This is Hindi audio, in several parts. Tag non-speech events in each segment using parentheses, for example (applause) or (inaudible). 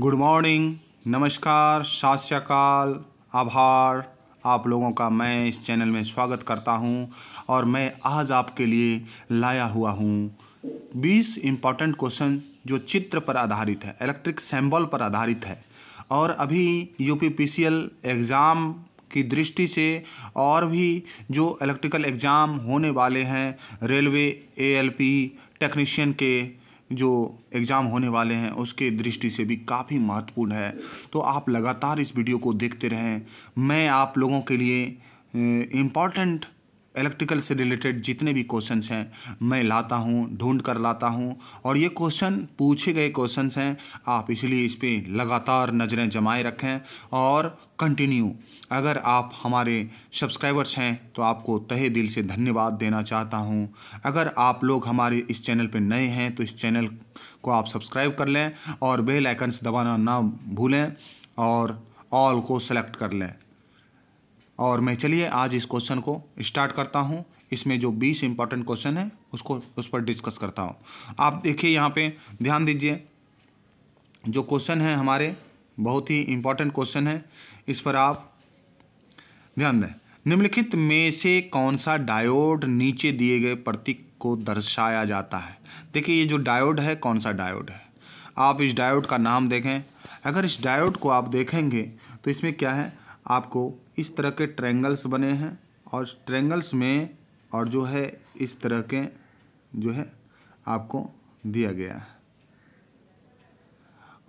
गुड मॉर्निंग नमस्कार सात श्रीकाल आभार आप लोगों का मैं इस चैनल में स्वागत करता हूं और मैं आज आपके लिए लाया हुआ हूं 20 इम्पॉर्टेंट क्वेश्चन जो चित्र पर आधारित है इलेक्ट्रिक सैम्बल पर आधारित है और अभी यूपीपीसीएल एग्ज़ाम की दृष्टि से और भी जो इलेक्ट्रिकल एग्ज़ाम होने वाले हैं रेलवे एएलपी टेक्नीशियन के जो एग्ज़ाम होने वाले हैं उसके दृष्टि से भी काफ़ी महत्वपूर्ण है तो आप लगातार इस वीडियो को देखते रहें मैं आप लोगों के लिए इम्पॉर्टेंट इलेक्ट्रिकल से रिलेटेड जितने भी क्वेश्चन हैं मैं लाता हूँ ढूंढ कर लाता हूँ और ये क्वेश्चन पूछे गए क्वेश्चन हैं आप इसलिए इस पर लगातार नज़रें जमाए रखें और कंटिन्यू अगर आप हमारे सब्सक्राइबर्स हैं तो आपको तहे दिल से धन्यवाद देना चाहता हूँ अगर आप लोग हमारे इस चैनल पर नए हैं तो इस चैनल को आप सब्सक्राइब कर लें और बेल आइकन्स दबाना ना भूलें और ऑल को सेलेक्ट कर लें और मैं चलिए आज इस क्वेश्चन को स्टार्ट करता हूँ इसमें जो बीस इंपॉर्टेंट क्वेश्चन है उसको उस पर डिस्कस करता हूँ आप देखिए यहाँ पे ध्यान दीजिए जो क्वेश्चन है हमारे बहुत ही इंपॉर्टेंट क्वेश्चन है इस पर आप ध्यान दें निम्नलिखित में से कौन सा डायोड नीचे दिए गए प्रतीक को दर्शाया जाता है देखिए ये जो डायोड है कौन सा डायोड है आप इस डायोड का नाम देखें अगर इस डायोड को आप देखेंगे तो इसमें क्या है आपको इस तरह के ट्रैंगल्स बने हैं और ट्रैंगल्स में और जो है इस तरह के जो है आपको दिया गया है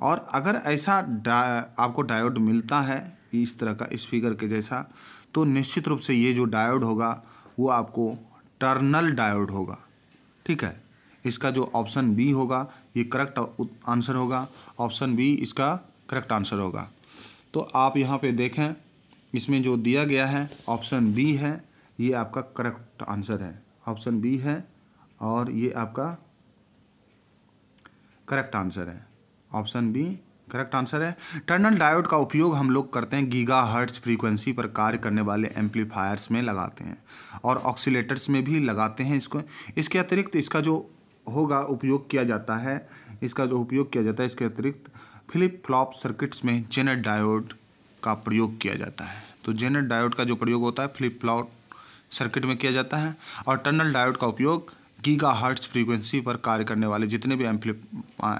और अगर ऐसा डा आपको डायोड मिलता है इस तरह का इस फिगर के जैसा तो निश्चित रूप से ये जो डायोड होगा वो आपको टर्नल डायोड होगा ठीक है इसका जो ऑप्शन बी होगा ये करेक्ट आंसर होगा ऑप्शन बी इसका करेक्ट आंसर होगा तो आप यहाँ पे देखें इसमें जो दिया गया है ऑप्शन बी है ये आपका करेक्ट आंसर है ऑप्शन बी है और ये आपका करेक्ट आंसर है ऑप्शन बी करेक्ट आंसर है टर्नल डायोड का उपयोग हम लोग करते हैं गीगा हर्ट्स फ्रीक्वेंसी पर कार्य करने वाले एम्पलीफायर्स में लगाते हैं और ऑक्सीटर्स में भी लगाते हैं इसको इसके अतिरिक्त इसका जो होगा उपयोग किया जाता है इसका जो उपयोग किया जाता है इसके अतिरिक्त फ्लिप फ्लॉप सर्किट्स में जेनर डायोड का प्रयोग किया जाता है तो जेनर डायोड का जो प्रयोग होता है फ्लिप फ्लॉप सर्किट में किया जाता है और टनल डायोड का उपयोग गीगा हर्ट्स फ्रीक्वेंसी पर कार्य करने वाले जितने भी एम्पली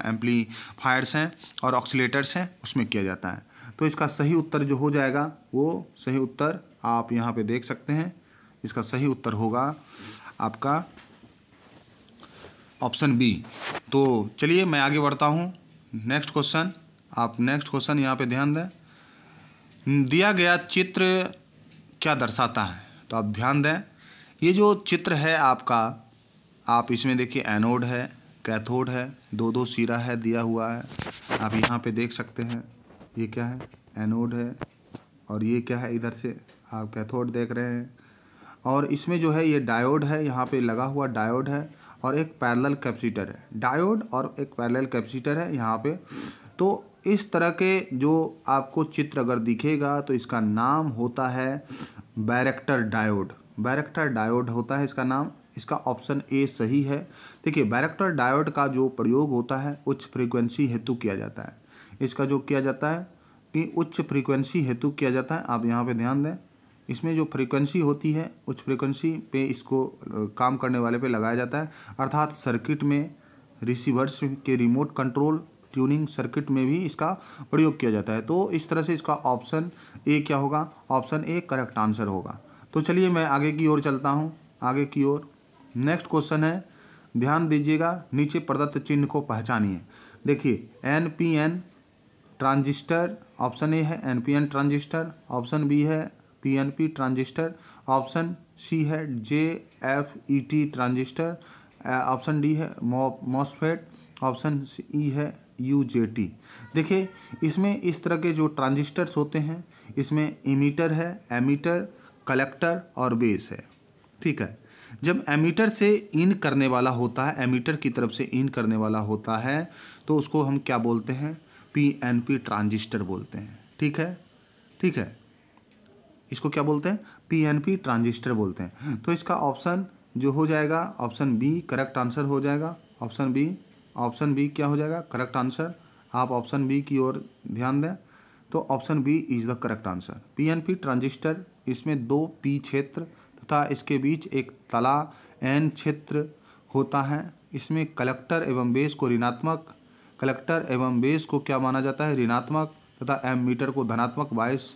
एम्पलीफायर्स हैं और ऑक्सीटर्स हैं उसमें किया जाता है तो इसका सही उत्तर जो हो जाएगा वो सही उत्तर आप यहाँ पे देख सकते हैं इसका सही उत्तर होगा आपका ऑप्शन बी तो चलिए मैं आगे बढ़ता हूँ नेक्स्ट क्वेश्चन आप नेक्स्ट क्वेश्चन यहाँ पे ध्यान दें दिया गया चित्र क्या दर्शाता है तो आप ध्यान दें ये जो चित्र है आपका आप इसमें देखिए एनोड है कैथोड है दो दो सिरा है दिया हुआ है आप यहाँ पे देख सकते हैं ये क्या है एनोड है और ये क्या है इधर से आप कैथोड देख रहे हैं और इसमें जो है ये डायोड है यहाँ पे लगा हुआ डायोड है और एक पैरेलल कैपेसिटर है डायोड और एक पैरेलल कैपेसिटर है यहाँ पे तो इस तरह के जो आपको चित्र अगर दिखेगा तो इसका नाम होता है बैरेक्टर डायोड बैरेक्टर डायोड होता है इसका नाम इसका ऑप्शन ए सही है देखिए बैरेक्टर डायोड का जो प्रयोग होता है उच्च फ्रीक्वेंसी हेतु किया जाता है इसका जो किया जाता है कि उच्च फ्रीक्वेंसी हेतु किया जाता है आप यहाँ पर ध्यान दें इसमें जो फ्रीक्वेंसी होती है उच्च फ्रीक्वेंसी पे इसको काम करने वाले पे लगाया जाता है अर्थात सर्किट में रिसीवर्स के रिमोट कंट्रोल ट्यूनिंग सर्किट में भी इसका प्रयोग किया जाता है तो इस तरह से इसका ऑप्शन ए क्या होगा ऑप्शन ए करेक्ट आंसर होगा तो चलिए मैं आगे की ओर चलता हूँ आगे की ओर नेक्स्ट क्वेश्चन है ध्यान दीजिएगा नीचे प्रदत्त चिन्ह को पहचानिए देखिए N P N transistor option A है N P N transistor option B है P N P transistor option C है J F E T transistor option D है मॉसफेट ऑप्शन ई है यू जे टी देखिए इसमें इस तरह के जो ट्रांजिस्टर्स होते हैं इसमें इमीटर है एमीटर कलेक्टर और बेस है ठीक है जब एमीटर से इन करने वाला होता है एमीटर की तरफ से इन करने वाला होता है तो उसको हम क्या बोलते हैं पी एन पी ट्रांजिस्टर बोलते हैं ठीक है ठीक है इसको क्या बोलते हैं पी एन पी ट्रांजिस्टर बोलते हैं तो इसका ऑप्शन जो हो जाएगा ऑप्शन बी करेक्ट आंसर हो जाएगा ऑप्शन बी ऑप्शन बी क्या हो जाएगा करेक्ट आंसर आप ऑप्शन बी की ओर ध्यान दें तो option B is the correct answer PNP transistor इसमें दो पी क्षेत्र तथा इसके बीच एक तला एन क्षेत्र होता है इसमें कलेक्टर एवं बेस को ऋणात्मक कलेक्टर एवं बेस को क्या माना जाता है ऋणात्मक तथा एम मीटर को धनात्मक बायस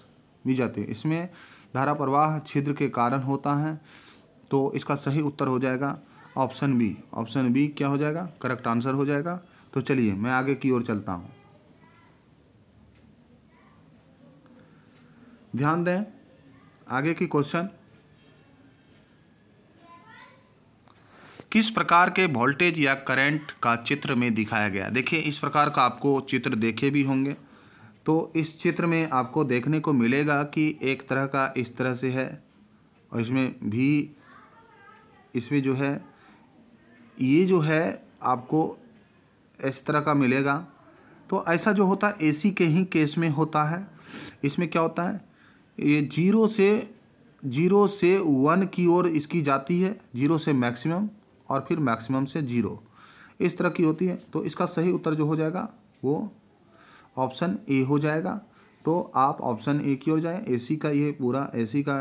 भी जाते हैं इसमें धारा प्रवाह छिद्र के कारण होता है तो इसका सही उत्तर हो जाएगा ऑप्शन बी ऑप्शन बी क्या हो जाएगा करेक्ट आंसर हो जाएगा तो चलिए मैं आगे की ओर चलता हूँ ध्यान दें आगे की क्वेश्चन किस प्रकार के वोल्टेज या करंट का चित्र में दिखाया गया देखिए इस प्रकार का आपको चित्र देखे भी होंगे तो इस चित्र में आपको देखने को मिलेगा कि एक तरह का इस तरह से है और इसमें भी इसमें जो है ये जो है आपको इस तरह का मिलेगा तो ऐसा जो होता है एसी के ही केस में होता है इसमें क्या होता है ये जीरो से जीरो से वन की ओर इसकी जाती है जीरो से मैक्सिमम और फिर मैक्सिमम से जीरो इस तरह की होती है तो इसका सही उत्तर जो हो जाएगा वो ऑप्शन ए हो जाएगा तो आप ऑप्शन ए की ओर जाएं एसी का ये पूरा एसी का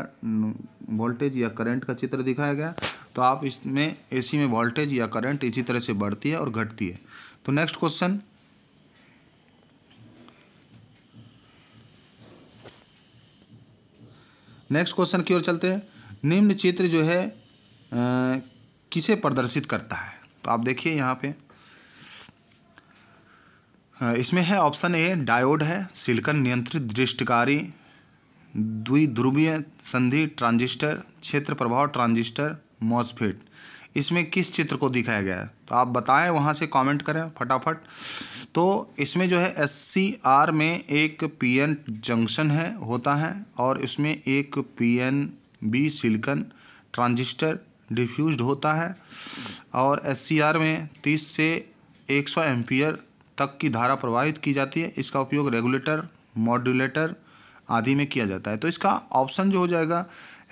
वोल्टेज या करंट का चित्र दिखाया गया तो आप इसमें एसी में वोल्टेज या करंट इसी तरह से बढ़ती है और घटती है तो नेक्स्ट क्वेश्चन नेक्स्ट क्वेश्चन की ओर चलते हैं निम्न चित्र जो है आ, किसे प्रदर्शित करता है तो आप देखिए यहाँ पे इसमें है ऑप्शन ए डायोड है सिलिकॉन नियंत्रित दृष्टिकारी द्विध्रुवीय संधि ट्रांजिस्टर क्षेत्र प्रभाव ट्रांजिस्टर मॉसफेट इसमें किस चित्र को दिखाया गया है तो आप बताएं वहाँ से कमेंट करें फटाफट तो इसमें जो है एससीआर में एक पीएन जंक्शन है होता है और इसमें एक पीएनबी सिलिकन ट्रांजिस्टर डिफ्यूज होता है और एससीआर में तीस से एक सौ तक की धारा प्रवाहित की जाती है इसका उपयोग रेगुलेटर मॉड्यूलेटर आदि में किया जाता है तो इसका ऑप्शन जो हो जाएगा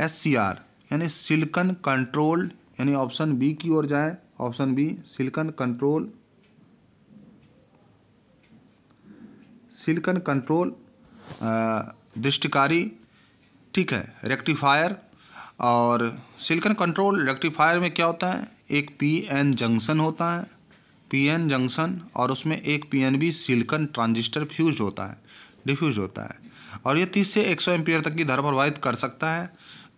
एस सी आर यानी सिल्कन कंट्रोल यानी ऑप्शन बी की ओर जाए option B silicon control silicon control दृष्टिकारी ठीक है रेक्टिफायर और सिल्कन कंट्रोल रेक्टिफायर में क्या होता है एक पी एन जंक्शन होता है पी एन जंक्शन और उसमें एक P N B silicon transistor fuse होता है डिफ्यूज होता है और ये तीस से एक सौ एम्पियर तक की धारा प्रवाहित कर सकता है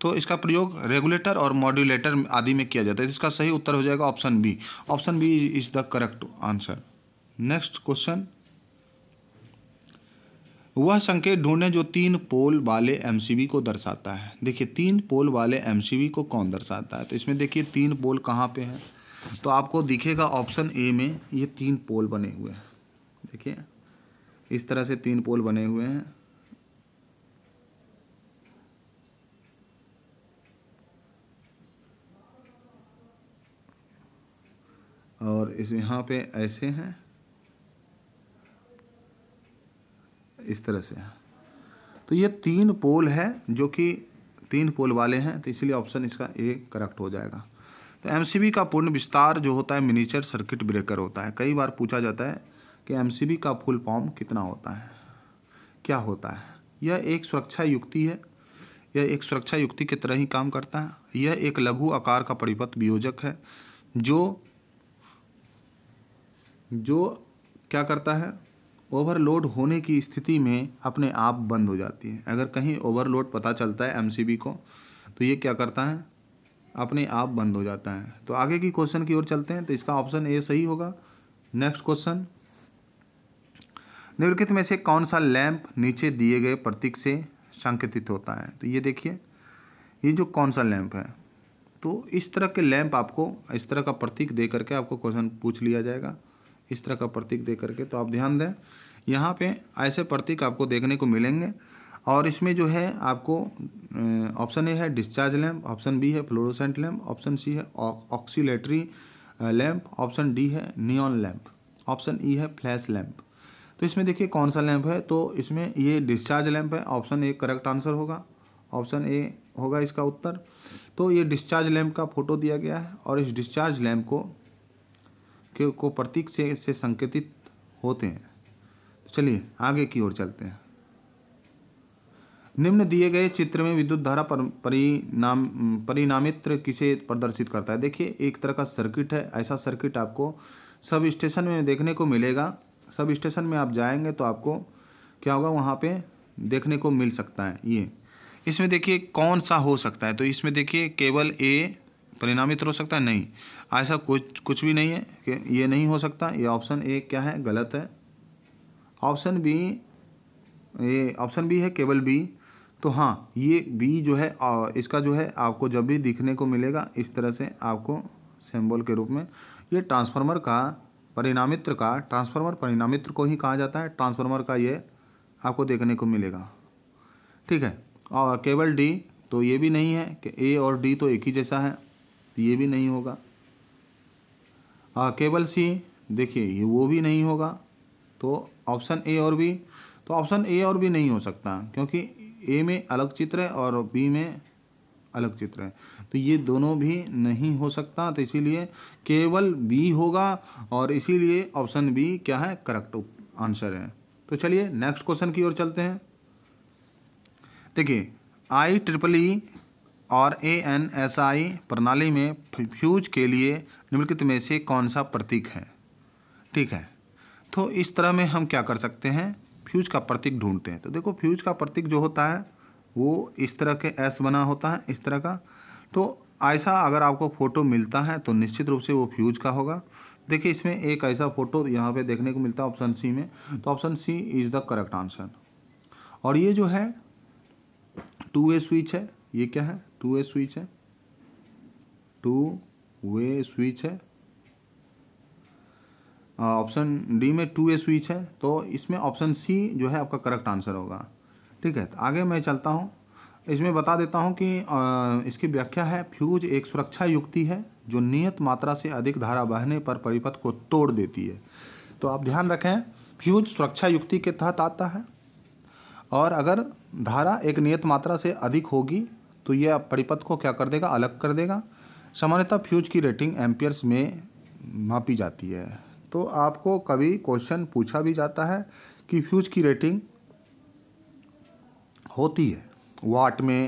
तो इसका प्रयोग रेगुलेटर और मॉड्यूलेटर आदि में किया जाता है तो इसका सही उत्तर हो जाएगा option B option B is the correct answer next question वह संकेत ढूंढें जो तीन पोल वाले एमसीबी को दर्शाता है देखिए तीन पोल वाले एमसीबी को कौन दर्शाता है तो इसमें देखिए तीन पोल कहाँ पे हैं तो आपको दिखेगा ऑप्शन ए में ये तीन पोल बने हुए हैं देखिए इस तरह से तीन पोल बने हुए हैं और इस यहाँ पे ऐसे हैं इस तरह से तो ये तीन पोल है जो कि तीन पोल वाले हैं तो इसलिए ऑप्शन इसका ए करेक्ट हो जाएगा तो एमसीबी का पूर्ण विस्तार जो होता है मिनीचर सर्किट ब्रेकर होता है कई बार पूछा जाता है कि एमसीबी का फुल फॉर्म कितना होता है क्या होता है यह एक सुरक्षा युक्ति है यह एक सुरक्षा युक्ति की तरह ही काम करता है यह एक लघु आकार का परिपथ वियोजक है जो जो क्या करता है ओवरलोड होने की स्थिति में अपने आप बंद हो जाती है अगर कहीं ओवरलोड पता चलता है एमसीबी को तो ये क्या करता है अपने आप बंद हो जाता है तो आगे की क्वेश्चन की ओर चलते हैं तो इसका ऑप्शन ए सही होगा नेक्स्ट क्वेश्चन निम्नलिखित में से कौन सा लैंप नीचे दिए गए प्रतीक से संकेतित होता है तो ये देखिए ये जो कौन सा लैंप है तो इस तरह के लैंप आपको इस तरह का प्रतीक दे करके आपको क्वेश्चन पूछ लिया जाएगा इस तरह का प्रतीक दे करके तो आप ध्यान दें यहाँ पे ऐसे प्रतीक आपको देखने को मिलेंगे और इसमें जो है आपको ऑप्शन ए है डिस्चार्ज लैम्प ऑप्शन बी है फ्लोरोसेंट लैम्प ऑप्शन सी है ऑक्सीटरी लैम्प ऑप्शन डी है नियॉन लैम्प ऑप्शन ई है फ्लैश लैम्प तो इसमें देखिए कौन सा लैम्प है तो इसमें ये डिस्चार्ज लैम्प है ऑप्शन ए करेक्ट आंसर होगा ऑप्शन ए होगा इसका उत्तर तो ये डिस्चार्ज लैम्प का फोटो दिया गया है और इस डिस्चार्ज लैम्प को के को प्रतीक से से संकेतित होते हैं तो चलिए आगे की ओर चलते हैं निम्न दिए गए चित्र में विद्युत धारा पर, परिणाम परिणामित्र किसे प्रदर्शित करता है देखिए एक तरह का सर्किट है ऐसा सर्किट आपको सब स्टेशन में देखने को मिलेगा सब स्टेशन में आप जाएंगे तो आपको क्या होगा वहाँ पे देखने को मिल सकता है ये इसमें देखिए कौन सा हो सकता है तो इसमें देखिए केवल ए परिणामित्र हो सकता है नहीं ऐसा कुछ कुछ भी नहीं है कि ये नहीं हो सकता ये ऑप्शन ए क्या है गलत है ऑप्शन बी ये ऑप्शन बी है केवल बी तो हाँ ये बी जो है इसका जो है आपको जब भी दिखने को मिलेगा इस तरह से आपको सिंबल के रूप में ये ट्रांसफार्मर का परिणामित्र का ट्रांसफार्मर परिणामित्र को ही कहा जाता है ट्रांसफार्मर का ये आपको देखने को मिलेगा ठीक है और केवल डी तो ये भी नहीं है कि ए और डी तो एक ही जैसा है ये भी नहीं होगा आ, केबल सी देखिए ये वो भी नहीं होगा तो ऑप्शन ए और बी तो ऑप्शन ए और बी नहीं हो सकता क्योंकि ए में अलग चित्र है और बी में अलग चित्र है तो ये दोनों भी नहीं हो सकता तो इसीलिए केवल बी होगा और इसीलिए ऑप्शन बी क्या है करेक्ट आंसर है तो चलिए नेक्स्ट क्वेश्चन की ओर चलते हैं देखिए आई ट्रिपल ई और ए एन एस आई प्रणाली में फ्यूज के लिए निम्नलिखित में से कौन सा प्रतीक है ठीक है तो इस तरह में हम क्या कर सकते हैं फ्यूज का प्रतीक ढूंढते हैं तो देखो फ्यूज का प्रतीक जो होता है वो इस तरह के एस बना होता है इस तरह का तो ऐसा अगर आपको फ़ोटो मिलता है तो निश्चित रूप से वो फ्यूज का होगा देखिए इसमें एक ऐसा फ़ोटो यहाँ पे देखने को मिलता है ऑप्शन सी में तो option C is the correct answer और ये जो है टू वे स्विच है ये क्या है टू वे स्विच है टू वे स्विच है ऑप्शन डी में टू ए स्विच है तो इसमें ऑप्शन सी जो है आपका करेक्ट आंसर होगा ठीक है तो आगे मैं चलता हूँ इसमें बता देता हूँ कि इसकी व्याख्या है फ्यूज एक सुरक्षा युक्ति है जो नियत मात्रा से अधिक धारा बहने पर परिपथ को तोड़ देती है तो आप ध्यान रखें फ्यूज सुरक्षा युक्ति के तहत आता है और अगर धारा एक नियत मात्रा से अधिक होगी तो यह परिपथ को क्या कर देगा अलग कर देगा सामान्यतः फ्यूज की रेटिंग एम्पियर्स में मापी जाती है तो आपको कभी क्वेश्चन पूछा भी जाता है कि फ्यूज की रेटिंग होती है वाट में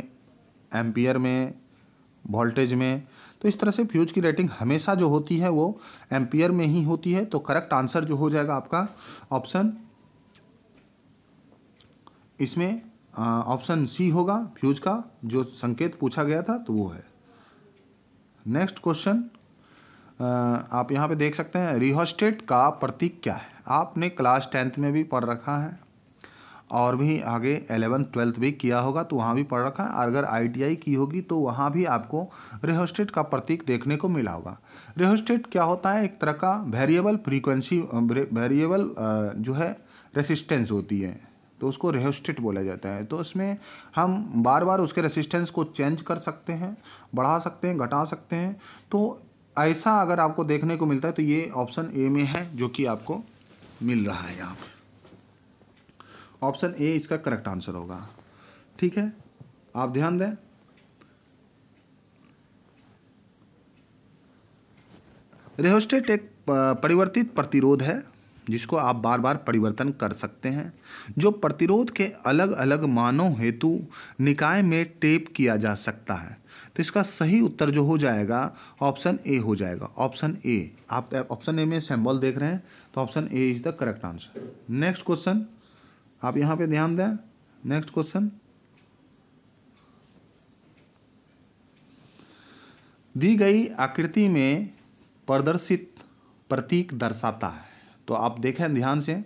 एम्पियर में वोल्टेज में तो इस तरह से फ्यूज की रेटिंग हमेशा जो होती है वो एम्पियर में ही होती है तो करेक्ट आंसर जो हो जाएगा आपका ऑप्शन इसमें ऑप्शन सी होगा फ्यूज का जो संकेत पूछा गया था तो वो है नेक्स्ट क्वेश्चन uh, आप यहाँ पे देख सकते हैं रिहोस्टेट का प्रतीक क्या है आपने क्लास टेंथ में भी पढ़ रखा है और भी आगे एलेवेंथ ट्वेल्थ भी किया होगा तो वहाँ भी पढ़ रखा है अगर आईटीआई की होगी तो वहाँ भी आपको रिहोस्टेट का प्रतीक देखने को मिला होगा रिहोस्टेट क्या होता है एक तरह का वेरिएबल फ्रीक्वेंसी वेरिएबल जो है रेसिस्टेंस होती है तो उसको रेहोस्टेट बोला जाता है तो उसमें हम बार बार उसके रेसिस्टेंस को चेंज कर सकते हैं बढ़ा सकते हैं घटा सकते हैं तो ऐसा अगर आपको देखने को मिलता है तो ये ऑप्शन ए में है जो कि आपको मिल रहा है यहाँ ऑप्शन ए इसका करेक्ट आंसर होगा ठीक है आप ध्यान दें रेहोस्टेट एक परिवर्तित प्रतिरोध है जिसको आप बार बार परिवर्तन कर सकते हैं जो प्रतिरोध के अलग अलग मानों हेतु निकाय में टेप किया जा सकता है तो इसका सही उत्तर जो हो जाएगा ऑप्शन ए हो जाएगा ऑप्शन ए आप ऑप्शन ए में सैम्बल देख रहे हैं तो option A is the correct answer next question आप यहाँ पे ध्यान दें नेक्स्ट क्वेश्चन दी गई आकृति में प्रदर्शित प्रतीक दर्शाता है तो आप देखें ध्यान से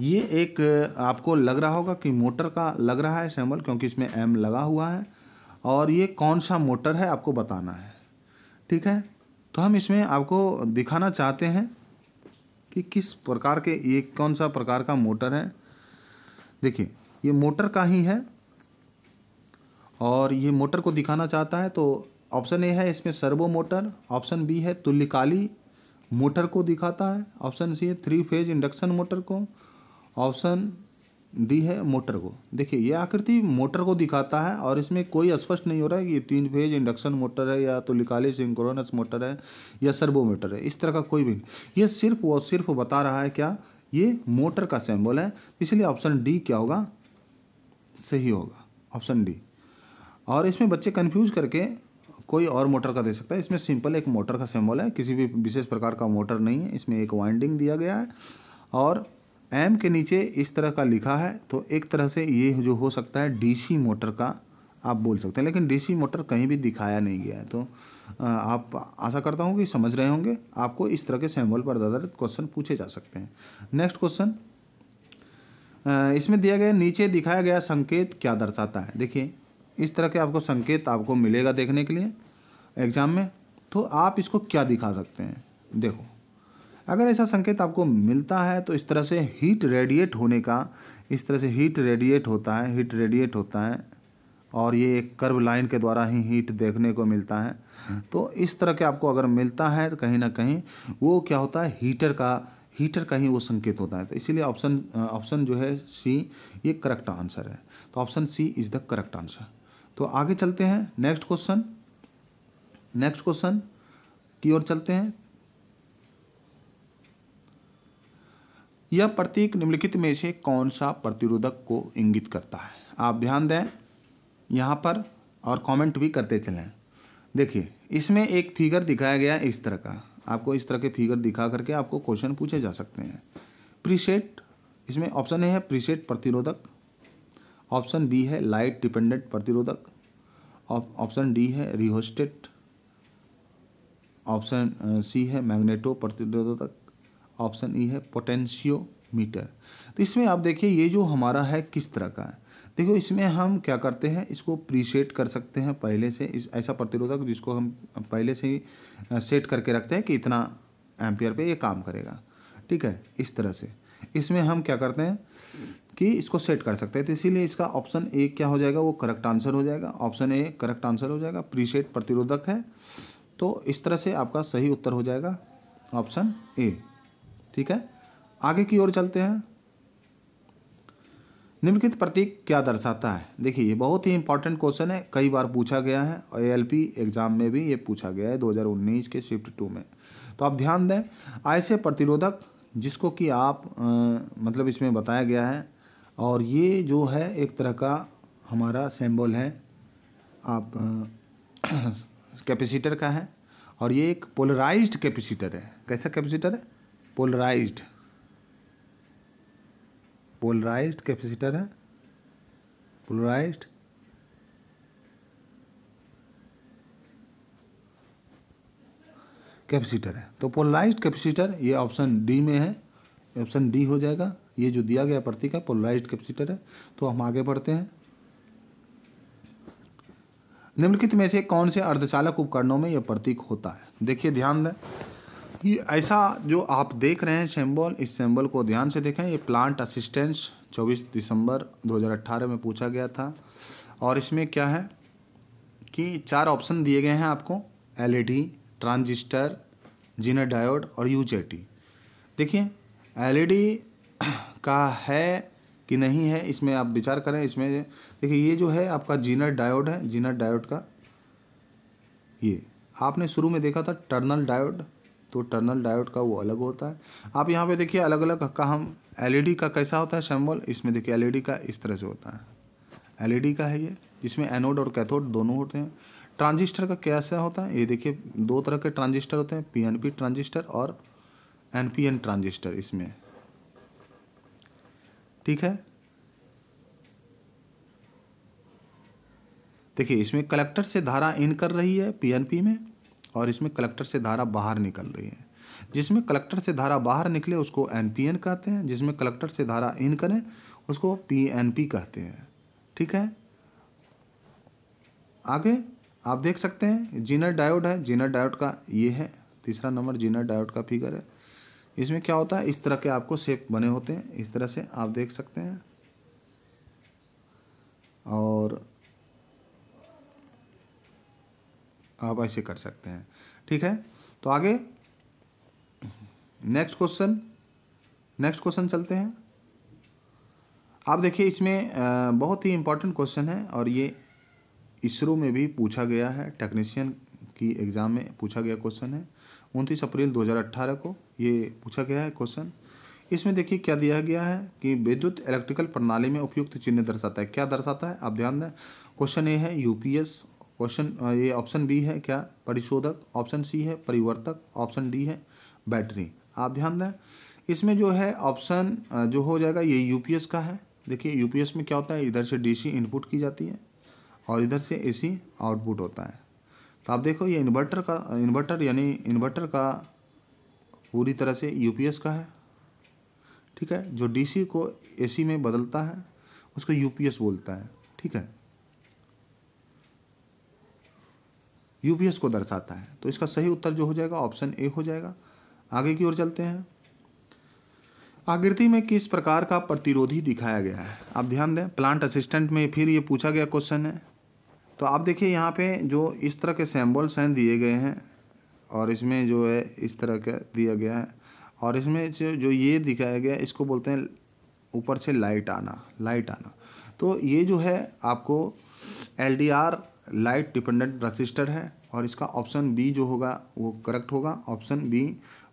ये एक आपको लग रहा होगा कि मोटर का लग रहा है सैम्बल क्योंकि इसमें एम लगा हुआ है और ये कौन सा मोटर है आपको बताना है ठीक है तो हम इसमें आपको दिखाना चाहते हैं कि किस प्रकार के ये कौन सा प्रकार का मोटर है देखिए ये मोटर का ही है और ये मोटर को दिखाना चाहता है तो ऑप्शन ए है इसमें सर्वो मोटर ऑप्शन बी है तुल्यकाली मोटर को दिखाता है ऑप्शन सी है थ्री फेज इंडक्शन मोटर को ऑप्शन डी है मोटर को देखिए यह आकृति मोटर को दिखाता है और इसमें कोई स्पष्ट नहीं हो रहा है कि ये तीन फेज इंडक्शन मोटर है या तो लिकाली सिंक्रोनस मोटर है या सर्वो मोटर है इस तरह का कोई भी नहीं ये सिर्फ और सिर्फ बता रहा है क्या ये मोटर का सैम्बल है इसलिए ऑप्शन डी क्या होगा सही होगा ऑप्शन डी और इसमें बच्चे कन्फ्यूज करके कोई और मोटर का दे सकता है इसमें सिंपल एक मोटर का सिंबल है किसी भी विशेष प्रकार का मोटर नहीं है इसमें एक वाइंडिंग दिया गया है और एम के नीचे इस तरह का लिखा है तो एक तरह से ये जो हो सकता है डीसी मोटर का आप बोल सकते हैं लेकिन डीसी मोटर कहीं भी दिखाया नहीं गया है तो आप आशा करता हूँ कि समझ रहे होंगे आपको इस तरह के सैम्बल पर आधारित क्वेश्चन पूछे जा सकते हैं नेक्स्ट क्वेश्चन इसमें दिया गया नीचे दिखाया गया संकेत क्या दर्शाता है देखिए इस तरह के आपको संकेत आपको मिलेगा देखने के लिए एग्ज़ाम में तो आप इसको क्या दिखा सकते हैं देखो अगर ऐसा संकेत आपको मिलता है तो इस तरह से हीट रेडिएट होने का इस तरह से हीट रेडिएट होता है हीट रेडिएट होता है और ये एक कर्व लाइन के द्वारा ही हीट देखने को मिलता है तो इस तरह के आपको अगर मिलता है तो कहीं ना कहीं वो क्या होता है हीटर का हीटर का ही वो संकेत होता है तो इसीलिए ऑप्शन ऑप्शन जो है सी ये करेक्ट आंसर है तो option C is the correct answer तो आगे चलते हैं नेक्स्ट क्वेश्चन नेक्स्ट क्वेश्चन की ओर चलते हैं यह प्रतीक निम्नलिखित में से कौन सा प्रतिरोधक को इंगित करता है आप ध्यान दें यहाँ पर और कमेंट भी करते चलें देखिए इसमें एक फिगर दिखाया गया है इस तरह का आपको इस तरह के फिगर दिखा करके आपको क्वेश्चन पूछे जा सकते हैं प्रीसेट इसमें ऑप्शन है प्रीसेट प्रतिरोधक ऑप्शन बी है लाइट डिपेंडेंट प्रतिरोधक ऑप्शन डी है रिहोस्टेट ऑप्शन सी है मैग्नेटो प्रतिरोधक ऑप्शन ई है पोटेंशियो मीटर तो इसमें आप देखिए ये जो हमारा है किस तरह का है देखो इसमें हम क्या करते हैं इसको प्रीसेट कर सकते हैं पहले से इस ऐसा प्रतिरोधक जिसको हम पहले से ही सेट करके रखते हैं कि इतना एम्पियर पे ये काम करेगा ठीक है इस तरह से इसमें हम क्या करते हैं कि इसको सेट कर सकते हैं तो इसीलिए इसका ऑप्शन ए क्या हो जाएगा वो करेक्ट आंसर हो जाएगा ऑप्शन ए करेक्ट आंसर हो जाएगा प्रीसेट प्रतिरोधक है तो इस तरह से आपका सही उत्तर हो जाएगा ऑप्शन ए ठीक है आगे की ओर चलते हैं निम्नलिखित प्रतीक क्या दर्शाता है देखिए ये बहुत ही इंपॉर्टेंट क्वेश्चन है कई बार पूछा गया है एल पी एग्जाम में भी ये पूछा गया है 2019 के शिफ्ट टू में तो आप ध्यान दें ऐसे प्रतिरोधक जिसको कि आप आ, मतलब इसमें बताया गया है और ये जो है एक तरह का हमारा सिंबल है आप कैपेसिटर (clears throat) का है और ये एक पोलराइज्ड कैपेसिटर है कैसा कैपेसिटर है पोलराइज्ड पोलराइज्ड कैपेसिटर है पोलराइज्ड कैपेसिटर है तो पोलराइज्ड कैपेसिटर ये ऑप्शन डी में है ऑप्शन डी हो जाएगा ये जो दिया गया प्रतीक है पोलराइज कैपेसिटर है तो हम आगे बढ़ते हैं निम्नलिखित में से कौन से अर्धचालक उपकरणों में यह प्रतीक होता है देखिए ध्यान दें ये ऐसा जो आप देख रहे हैं सेम्बल इस सेम्बल को ध्यान से देखें ये प्लांट असिस्टेंस 24 दिसंबर 2018 में पूछा गया था और इसमें क्या है कि चार ऑप्शन दिए गए हैं आपको एलईडी ट्रांजिस्टर जीनर डायोड और यूजेटी देखिए एलईडी का है कि नहीं है इसमें आप विचार करें इसमें देखिए ये जो है आपका जीनर डायोड है जीनर डायोड का ये आपने शुरू में देखा था टर्नल डायोड तो टर्नल डायोड का वो अलग होता है आप यहाँ पे देखिए अलग अलग का हम एलईडी का कैसा होता है सिम्बल इसमें देखिए एलईडी का इस तरह से होता है एलईडी का है ये इसमें एनोड और कैथोड दोनों होते हैं ट्रांजिस्टर का कैसा होता है ये देखिए दो तरह के ट्रांजिस्टर होते हैं पी ट्रांजिस्टर और एन ट्रांजिस्टर इसमें ठीक है देखिए इसमें कलेक्टर से धारा इन कर रही है पीएनपी में और इसमें कलेक्टर से धारा बाहर निकल रही है जिसमें कलेक्टर से धारा बाहर निकले उसको एनपीएन कहते हैं जिसमें कलेक्टर से धारा इन करें उसको पीएनपी कहते हैं ठीक है आगे आप देख सकते हैं जिनर डायोड है जिनर डायोड का ये है तीसरा नंबर जिनर डायोड का फिगर है इसमें क्या होता है इस तरह के आपको शेप बने होते हैं इस तरह से आप देख सकते हैं और आप ऐसे कर सकते हैं ठीक है तो आगे नेक्स्ट क्वेश्चन नेक्स्ट क्वेश्चन चलते हैं आप देखिए इसमें बहुत ही इम्पोर्टेंट क्वेश्चन है और ये इसरो में भी पूछा गया है टेक्नीशियन की एग्ज़ाम में पूछा गया क्वेश्चन है उनतीस अप्रैल 2018 को ये पूछा गया है क्वेश्चन इसमें देखिए क्या दिया गया है कि विद्युत इलेक्ट्रिकल प्रणाली में उपयुक्त चिन्ह दर्शाता है क्या दर्शाता है आप ध्यान दें क्वेश्चन ए है यूपीएस क्वेश्चन ये ऑप्शन बी है क्या परिशोधक ऑप्शन सी है परिवर्तक ऑप्शन डी है बैटरी आप ध्यान दें इसमें जो है ऑप्शन जो हो जाएगा ये यू का है देखिए यूपीएस में क्या होता है इधर से डीसी इनपुट की जाती है और इधर से एसी आउटपुट होता है तो आप देखो ये इन्वर्टर का इन्वर्टर यानी इन्वर्टर का पूरी तरह से यूपीएस का है ठीक है जो डीसी को एसी में बदलता है उसको यूपीएस बोलता है ठीक है यूपीएस को दर्शाता है तो इसका सही उत्तर जो हो जाएगा ऑप्शन ए हो जाएगा आगे की ओर चलते हैं आकृति में किस प्रकार का प्रतिरोधी दिखाया गया है आप ध्यान दें प्लांट असिस्टेंट में फिर ये पूछा गया क्वेश्चन है तो आप देखिए यहाँ पे जो इस तरह के सैम्बल्स हैं दिए गए हैं और इसमें जो है इस तरह का दिया गया है और इसमें जो ये दिखाया गया है इसको बोलते हैं ऊपर से लाइट आना लाइट आना तो ये जो है आपको एल लाइट डिपेंडेंट रजिस्टर है और इसका ऑप्शन बी जो होगा वो करेक्ट होगा ऑप्शन बी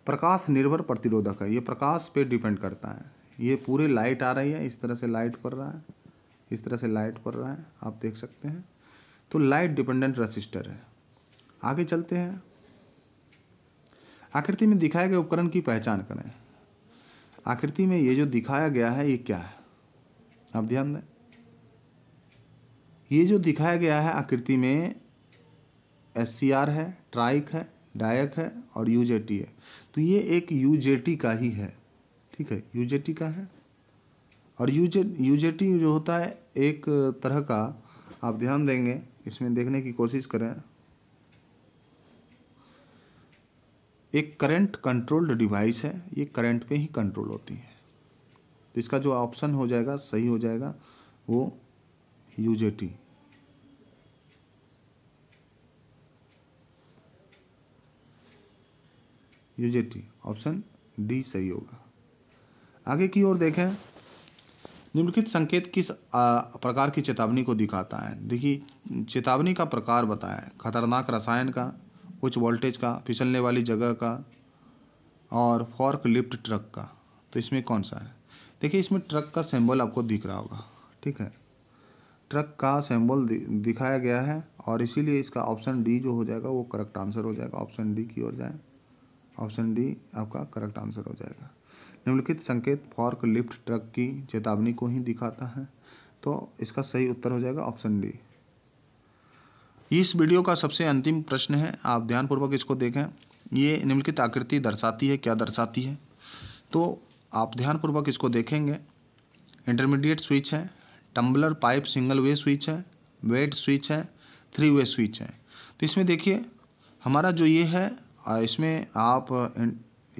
प्रकाश निर्भर प्रतिरोधक है ये प्रकाश पे डिपेंड करता है ये पूरी लाइट आ रही है इस तरह से लाइट पड़ रहा है इस तरह से लाइट पड़ रहा है आप देख सकते हैं तो लाइट डिपेंडेंट रजिस्टर है आगे चलते हैं आकृति में दिखाए गए उपकरण की पहचान करें आकृति में ये जो दिखाया गया है ये क्या है आप ध्यान दें ये जो दिखाया गया है आकृति में एस है ट्राइक है डायक है और यू है तो ये एक यू का ही है ठीक है यू का है और यू जे जो होता है एक तरह का आप ध्यान देंगे इसमें देखने की कोशिश करें एक करंट कंट्रोल्ड डिवाइस है ये करंट पे ही कंट्रोल होती है तो इसका जो ऑप्शन हो जाएगा सही हो जाएगा वो यूजेटी यूजेटी ऑप्शन डी सही होगा आगे की ओर देखें निम्नलिखित संकेत किस प्रकार की चेतावनी को दिखाता है देखिए चेतावनी का प्रकार बताएं खतरनाक रसायन का उच्च वोल्टेज का फिसलने वाली जगह का और फॉर्क लिफ्ट ट्रक का तो इसमें कौन सा है देखिए इसमें ट्रक का सिंबल आपको दिख रहा होगा ठीक है ट्रक का सिंबल दिखाया गया है और इसीलिए इसका ऑप्शन डी जो हो जाएगा वो करेक्ट आंसर हो जाएगा ऑप्शन डी की ओर जाए ऑप्शन डी आपका करेक्ट आंसर हो जाएगा निम्नलिखित संकेत फॉर्क लिफ्ट ट्रक की चेतावनी को ही दिखाता है तो इसका सही उत्तर हो जाएगा ऑप्शन डी इस वीडियो का सबसे अंतिम प्रश्न है आप ध्यानपूर्वक इसको देखें ये निम्नलिखित आकृति दर्शाती है क्या दर्शाती है तो आप ध्यानपूर्वक इसको देखेंगे इंटरमीडिएट स्विच है tumbler pipe single way switch है वेट स्विच है थ्री वे स्विच है तो इसमें देखिए हमारा जो ये है इसमें आप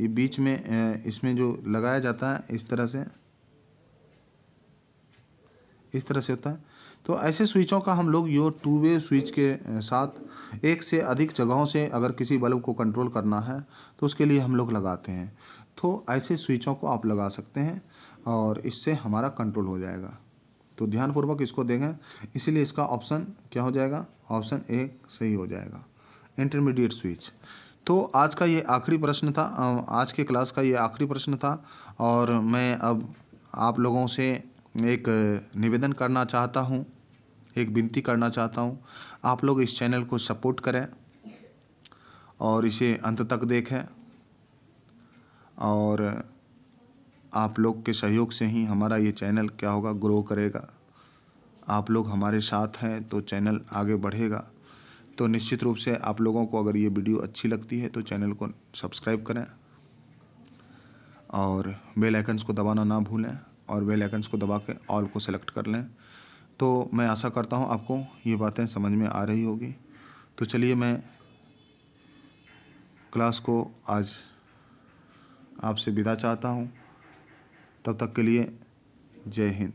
ये बीच में इसमें जो लगाया जाता है इस तरह से इस तरह से होता है तो ऐसे स्विचों का हम लोग यो टू वे स्विच के साथ एक से अधिक जगहों से अगर किसी बल्ब को कंट्रोल करना है तो उसके लिए हम लोग लगाते हैं तो ऐसे स्विचों को आप लगा सकते हैं और इससे हमारा कंट्रोल हो जाएगा तो ध्यानपूर्वक इसको देखें इसीलिए इसका ऑप्शन क्या हो जाएगा ऑप्शन एक सही हो जाएगा इंटरमीडिएट स्विच तो आज का ये आखिरी प्रश्न था आज के क्लास का ये आखिरी प्रश्न था और मैं अब आप लोगों से एक निवेदन करना चाहता हूँ एक विनती करना चाहता हूँ आप लोग इस चैनल को सपोर्ट करें और इसे अंत तक देखें और आप लोग के सहयोग से ही हमारा ये चैनल क्या होगा ग्रो करेगा आप लोग हमारे साथ हैं तो चैनल आगे बढ़ेगा तो निश्चित रूप से आप लोगों को अगर ये वीडियो अच्छी लगती है तो चैनल को सब्सक्राइब करें और बेल आइकन्स को दबाना ना भूलें और बेल आइकन्स को दबा के ऑल को सेलेक्ट कर लें तो मैं आशा करता हूँ आपको ये बातें समझ में आ रही होगी तो चलिए मैं क्लास को आज आपसे विदा चाहता हूँ तब तक के लिए जय हिंद